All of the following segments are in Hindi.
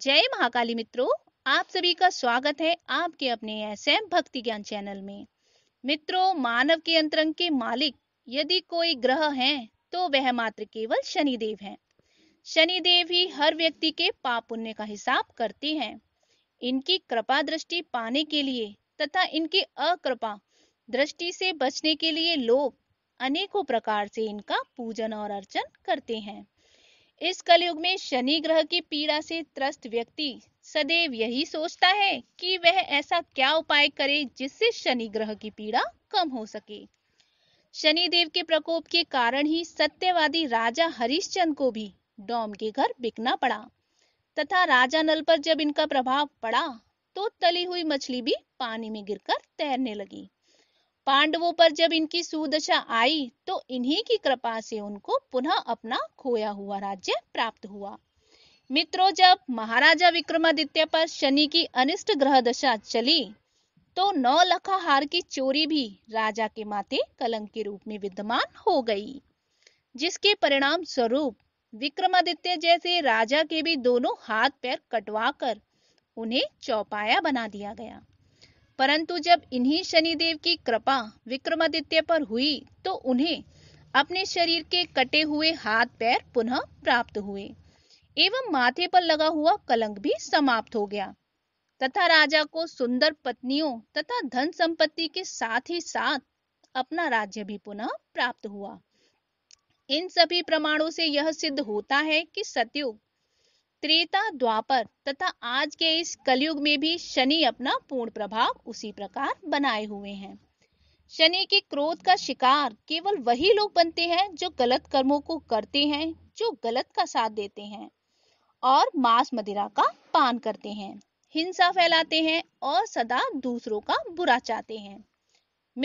जय महाकाली मित्रों आप सभी का स्वागत है आपके अपने ऐसे भक्ति ज्ञान चैनल में मित्रों मानव के अंतरंग के मालिक यदि कोई ग्रह हैं तो वह मात्र केवल शनिदेव हैं शनिदेव ही हर व्यक्ति के पाप पुण्य का हिसाब करते हैं इनकी कृपा दृष्टि पाने के लिए तथा इनकी अकृपा दृष्टि से बचने के लिए लोग अनेकों प्रकार से इनका पूजन और अर्चन करते हैं इस कलयुग में शनि ग्रह की पीड़ा से त्रस्त व्यक्ति सदैव यही सोचता है कि वह ऐसा क्या उपाय करे जिससे शनि ग्रह की पीड़ा कम हो सके शनि देव के प्रकोप के कारण ही सत्यवादी राजा हरिश्चंद को भी डॉम के घर बिकना पड़ा तथा राजा नल पर जब इनका प्रभाव पड़ा तो तली हुई मछली भी पानी में गिरकर तैरने लगी पांडवों पर जब इनकी सुदशा आई तो इन्हीं की कृपा से उनको पुनः अपना खोया हुआ राज्य प्राप्त हुआ मित्रों जब महाराजा विक्रमादित्य पर शनि की अनिष्ट ग्रह दशा चली तो नौ लखा हार की चोरी भी राजा के माथे कलंक के रूप में विद्यमान हो गई जिसके परिणाम स्वरूप विक्रमादित्य जैसे राजा के भी दोनों हाथ पैर कटवाकर उन्हें चौपाया बना दिया गया परंतु जब इन्हीं शनि देव की कृपा विक्रमादित्य पर हुई तो उन्हें अपने शरीर के कटे हुए हाथ पैर पुनः प्राप्त हुए एवं माथे पर लगा हुआ कलंक भी समाप्त हो गया तथा राजा को सुंदर पत्नियों तथा धन संपत्ति के साथ ही साथ अपना राज्य भी पुनः प्राप्त हुआ इन सभी प्रमाणों से यह सिद्ध होता है कि सतयुग त्रेता द्वापर तथा आज के इस कलयुग में भी शनि अपना पूर्ण प्रभाव उसी प्रकार बनाए हुए हैं शनि के क्रोध का शिकार केवल वही लोग बनते हैं जो गलत कर्मों को करते हैं जो गलत का साथ देते हैं और मांस मदिरा का पान करते हैं हिंसा फैलाते हैं और सदा दूसरों का बुरा चाहते हैं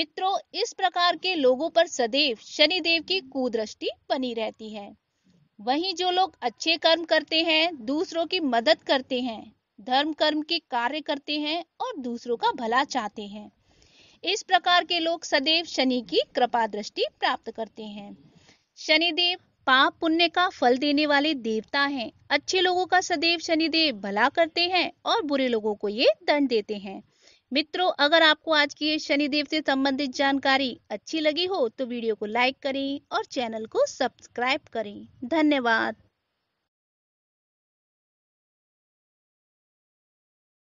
मित्रों इस प्रकार के लोगों पर सदैव शनिदेव की कुदृष्टि बनी रहती है वहीं जो लोग अच्छे कर्म करते हैं दूसरों की मदद करते हैं धर्म कर्म के कार्य करते हैं और दूसरों का भला चाहते हैं इस प्रकार के लोग सदैव शनि की कृपा दृष्टि प्राप्त करते हैं शनिदेव पाप पुण्य का फल देने वाले देवता हैं अच्छे लोगों का सदैव शनिदेव भला करते हैं और बुरे लोगों को ये दंड देते हैं मित्रों अगर आपको आज की शनिदेव से संबंधित जानकारी अच्छी लगी हो तो वीडियो को लाइक करें और चैनल को सब्सक्राइब करें धन्यवाद